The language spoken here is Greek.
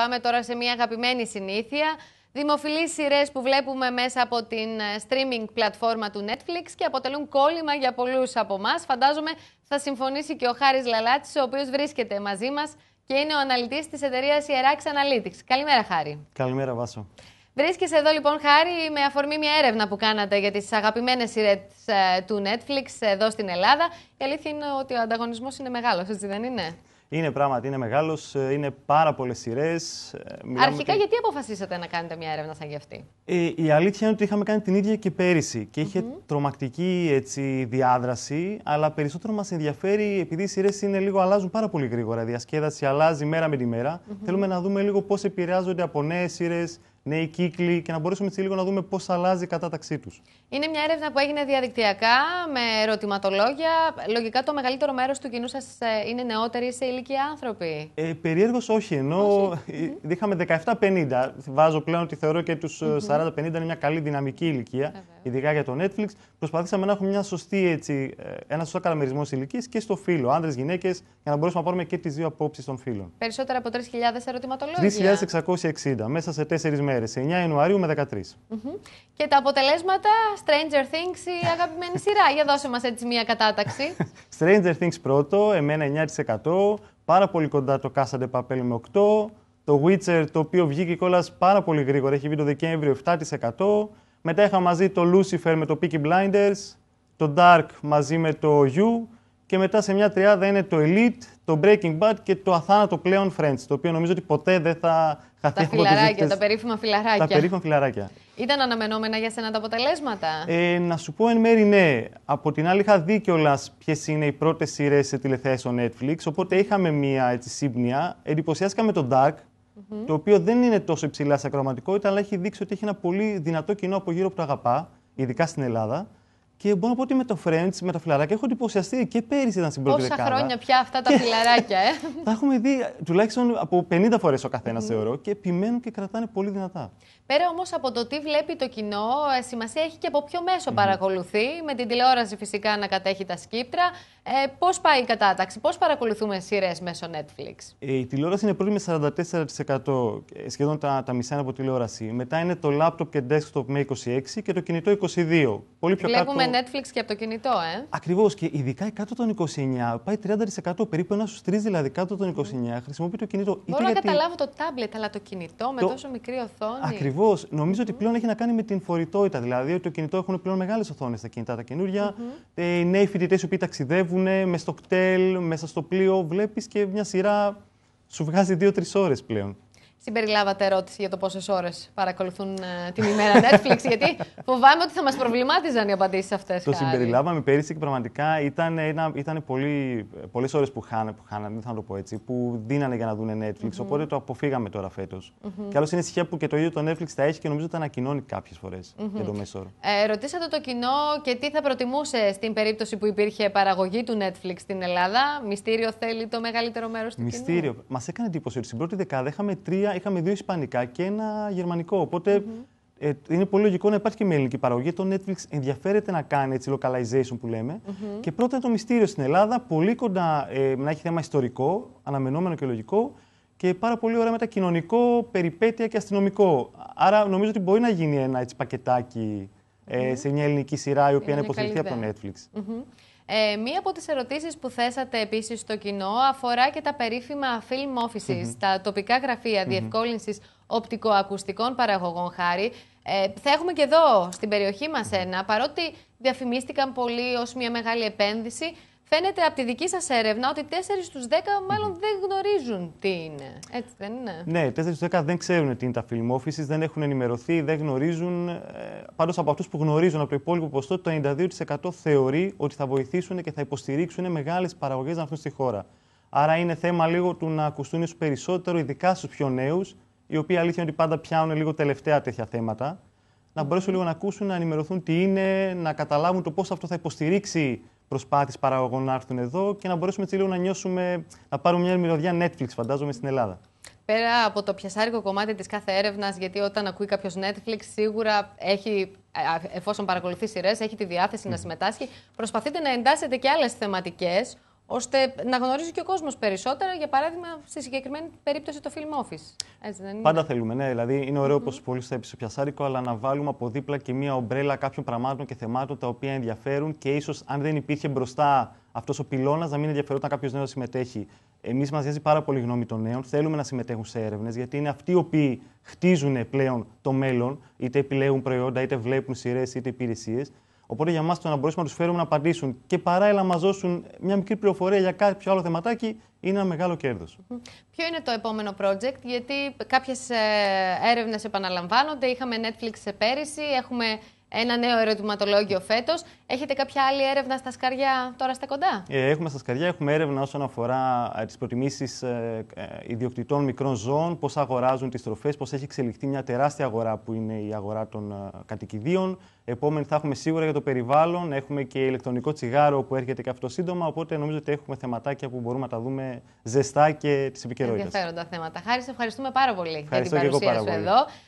Πάμε τώρα σε μια αγαπημένη συνήθεια. Δημοφιλείς σειρές που βλέπουμε μέσα από την ε, streaming πλατφόρμα του Netflix και αποτελούν κόλλημα για πολλούς από εμά. Φαντάζομαι θα συμφωνήσει και ο Χάρης Λαλάτσης, ο οποίος βρίσκεται μαζί μας και είναι ο αναλυτής της εταιρείας Ιεράξ Analytics. Καλημέρα Χάρη. Καλημέρα Βάσο. Βρίσκεσαι εδώ λοιπόν Χάρη με αφορμή μια έρευνα που κάνατε για τις αγαπημένες σειρές ε, του Netflix εδώ στην Ελλάδα. Η αλήθεια είναι ότι ο ανταγωνισμός είναι μεγάλος, έτσι δεν είναι. Είναι πράγματι, είναι μεγάλος, ε, είναι πάρα πολλές σειρές. Ε, Αρχικά, γιατί αποφασίσατε να κάνετε μια έρευνα σαν γι' αυτή. Ε, η αλήθεια είναι ότι είχαμε κάνει την ίδια και πέρυσι και είχε τρομακτική έτσι, διάδραση, αλλά περισσότερο μας ενδιαφέρει, επειδή οι σειρές είναι λίγο, αλλάζουν πάρα πολύ γρήγορα. Η διασκέδαση αλλάζει μέρα με τη μέρα. Θέλουμε να δούμε λίγο πώς επηρεάζονται από νέες σειρές, νέοι κύκλοι και να μπορέσουμε έτσι λίγο να δούμε πώς αλλάζει η κατάταξή τους. Είναι μια έρευνα που έγινε διαδικτυακά με ερωτηματολόγια. Λογικά το μεγαλύτερο μέρος του κοινού σας ε, είναι νεότεροι σε ηλικία άνθρωποι. Ε, Περίεργος όχι, όχι. Ε, είχαμε 17-50. Βάζω πλέον ότι θεωρώ και τους 40-50 ε, είναι μια καλή δυναμική ηλικία ειδικά για το Netflix, προσπαθήσαμε να έχουμε μια σωστή, έτσι, ε, ένα σωστό καλαμερισμό ηλικίας και στο φύλλο, άντρε, γυναίκες, για να μπορέσουμε να πάρουμε και τις δύο απόψεις των φύλων. Περισσότερα από 3.000 ερωτηματολόγια. 3.660 μέσα σε 4 μέρε, 9 Ιανουαρίου με 13. Mm Και τα αποτελέσματα, Stranger Things, η αγαπημένη σειρά. για δώσε μας έτσι μία κατάταξη. Stranger Things πρώτο, εμένα 9%. Πάρα πολύ κοντά το Casa de Papel με 8%. Το Witcher, το οποίο βγήκε κιόλας πάρα πολύ γρήγορα, έχει βγει το Δεκέμβριο 7%. Μετά είχα μαζί το Lucifer με το Peaky Blinders, το Dark μαζί με το You και μετά σε μια τριάδα είναι το Elite, το Breaking Bad και το αθάνατο πλέον Friends, το οποίο νομίζω ότι ποτέ δεν θα χαθεί τα από φιλαράκια, τις Τα περίφημα φιλαράκια. Τα περίφημα φιλαράκια. Ήταν αναμενόμενα για σένα τα αποτελέσματα. Ε, να σου πω εν μέρη ναι. Από την άλλη είχα δει κιόλας ποιες είναι οι πρώτες σειρές σε τηλεθέαση στο Netflix, οπότε είχαμε μια έτσι, σύμπνοια. Εντυπωσιάστηκα με το Dark, το οποίο δεν είναι τόσο υψηλά σε ακροματικότητα αλλά έχει δείξει ότι έχει ένα πολύ δυνατό κοινό από γύρω που το αγαπά, ειδικά στην Ελλάδα. Και μπορώ να πω ότι με το Friends, με τα φιλαράκια, έχω εντυπωσιαστεί και πέρυσι ήταν στην πρώτη Πόσα δεκάδα. χρόνια πια αυτά τα φιλαράκια, ε. τα έχουμε δει τουλάχιστον από 50 φορές ο καθένας, mm. θεωρώ, και επιμένουν και κρατάνε πολύ δυνατά. Πέρα όμως από το τι βλέπει το κοινό, ε, σημασία έχει και από ποιο μέσο mm. παρακολουθεί. Με την τηλεόραση φυσικά να κατέχει τα σκύπτρα. Ε, πώς πάει η κατάταξη, πώς παρακολουθούμε σειρές μέσω Netflix. Ε, η τηλεόραση είναι πρώτη με 44%, ε, σχεδόν τα, τα μισά από τηλεόραση. Μετά είναι το laptop και desktop με 26% και το κινητό 22%. Πολύ πιο Βλέπουμε Netflix και από το κινητό, ε. Ακριβώς. Και ειδικά κάτω των 29, πάει 30% περίπου ένας στους τρεις δηλαδή κάτω των 29, χρησιμοποιεί το κινητό. Μπορώ να καταλάβω το τάμπλετ, αλλά το κινητό με το... τόσο μικρή οθόνη. Ακριβώς. Νομίζω ότι πλέον έχει να κάνει με την φορητότητα. Δηλαδή ότι το κινητό έχουν πλέον μεγάλες οθόνες τα κινητά τα καινούρια, mm Mm-hmm. Ε, οι νέοι φοιτητές που ταξιδεύουν με στο κτέλ, μέσα στο πλοίο, βλέπεις και μια σειρά σου βγάζει 2-3 ώρες πλέον συμπεριλάβατε ερώτηση για το πόσες ώρες παρακολουθούν ε, την ημέρα Netflix, γιατί φοβάμαι ότι θα μας προβλημάτιζαν οι απαντήσεις αυτές. Το συμπεριλάβαμε πέρυσι και πραγματικά ήταν, ήταν πολλές ώρες που, που χάνανε, δεν θα το πω έτσι, που δίνανε για να δουν Netflix. Mm-hmm. Οπότε το αποφύγαμε τώρα φέτος. Mm-hmm. Και άλλω είναι ησυχία που και το ίδιο το Netflix τα έχει και νομίζω τα ανακοινώνει κάποιες φορές mm-hmm. για το μέσο όρο. Ε, ρωτήσατε το κοινό και τι θα προτιμούσε στην περίπτωση που υπήρχε παραγωγή του Netflix στην Ελλάδα. Μυστήριο θέλει το μεγαλύτερο μέρος του Μυστήριο. Μας έκανε εντύπωση ότι στην πρώτη δεκάδα είχαμε τρία είχαμε δύο ισπανικά και ένα γερμανικό. Οπότε, ε, είναι πολύ λογικό να υπάρχει και με ελληνική παραγωγή. Το Netflix ενδιαφέρεται να κάνει localization που λέμε. Και πρώτα το μυστήριο στην Ελλάδα, πολύ κοντά ε, να έχει θέμα ιστορικό, αναμενόμενο και λογικό. Και πάρα πολύ ωραία κοινωνικό, περιπέτεια και αστυνομικό. Άρα νομίζω ότι μπορεί να γίνει ένα έτσι, πακετάκι ε, σε μια ελληνική σειρά η οποία είναι υποστηριχθεί από το Netflix. Ε, μία από τις ερωτήσεις που θέσατε επίσης στο κοινό αφορά και τα περίφημα film offices, τα τοπικά γραφεία mm διευκόλυνσης οπτικοακουστικών παραγωγών χάρη. Ε, θα έχουμε και εδώ στην περιοχή μας ένα, παρότι διαφημίστηκαν πολύ ως μια μεγάλη επένδυση, Φαίνεται από τη δική σας έρευνα ότι 4 στου 10 μάλλον δεν γνωρίζουν τι είναι. Έτσι δεν είναι. Ναι, 4 στου 10 δεν ξέρουν τι είναι τα φιλμόφηση, δεν έχουν ενημερωθεί, δεν γνωρίζουν. Ε, Πάντως από αυτούς που γνωρίζουν από το υπόλοιπο ποσοστό, το 92% θεωρεί ότι θα βοηθήσουν και θα υποστηρίξουν μεγάλες παραγωγές να έρθουν στη χώρα. Άρα είναι θέμα λίγο του να ακουστούν ίσως περισσότερο, ειδικά στους πιο νέους, οι οποίοι αλήθεια είναι ότι πάντα πιάνουν λίγο τελευταία τέτοια θέματα. Να μπορέσουν λίγο να ακούσουν, να ενημερωθούν τι είναι, να καταλάβουν το πώς αυτό θα υποστηρίξει προσπάθειες παραγωγών να έρθουν εδώ και να μπορέσουμε έτσι λίγο να νιώσουμε, να πάρουμε μια μυρωδιά Netflix, φαντάζομαι, στην Ελλάδα. Πέρα από το πιασάρικο κομμάτι της κάθε έρευνας, γιατί όταν ακούει κάποιος Netflix, σίγουρα έχει, ε, εφόσον παρακολουθεί σειρές, έχει τη διάθεση να συμμετάσχει. Προσπαθείτε να εντάσσετε και άλλες θεματικές, ώστε να γνωρίζει και ο κόσμος περισσότερα, για παράδειγμα, στη συγκεκριμένη περίπτωση το film office. Έτσι, δεν Πάντα θέλουμε, ναι. Δηλαδή, είναι ωραίο mm-hmm. όπως πολύ στο πιασάρικο, αλλά να βάλουμε από δίπλα και μία ομπρέλα κάποιων πραγμάτων και θεμάτων τα οποία ενδιαφέρουν και ίσως αν δεν υπήρχε μπροστά αυτός ο πυλώνας, να μην ενδιαφερόταν κάποιος νέος να συμμετέχει. Εμείς μας νοιάζει πάρα πολύ η γνώμη των νέων. Θέλουμε να συμμετέχουν σε έρευνες, γιατί είναι αυτοί οι οποίοι χτίζουν πλέον το μέλλον, είτε επιλέγουν προϊόντα, είτε βλέπουν σειρές, είτε υπηρεσίες. Οπότε για μας το να μπορέσουμε να τους φέρουμε να απαντήσουν και παράλληλα να μας δώσουν μια μικρή πληροφορία για κάποιο άλλο θεματάκι είναι ένα μεγάλο κέρδος. Ποιο είναι το επόμενο project, γιατί κάποιες έρευνες επαναλαμβάνονται. Είχαμε Netflix πέρυσι, έχουμε ένα νέο ερωτηματολόγιο φέτος. Έχετε κάποια άλλη έρευνα στα σκαριά τώρα στα κοντά. Ε, έχουμε στα σκαριά, έχουμε έρευνα όσον αφορά ε, τις προτιμήσεις ε, ε, ιδιοκτητών μικρών ζώων, πώς αγοράζουν τις τροφές, πώς έχει εξελιχθεί μια τεράστια αγορά που είναι η αγορά των κατοικιδίων. Επόμενη θα έχουμε σίγουρα για το περιβάλλον, έχουμε και ηλεκτρονικό τσιγάρο που έρχεται και αυτό σύντομα. Οπότε νομίζω ότι έχουμε θεματάκια που μπορούμε να τα δούμε ζεστά και τη επικαιρότητα. Ενδιαφέροντα θέματα. Χάρη, ευχαριστούμε πάρα πολύ για την παρουσία σου εδώ.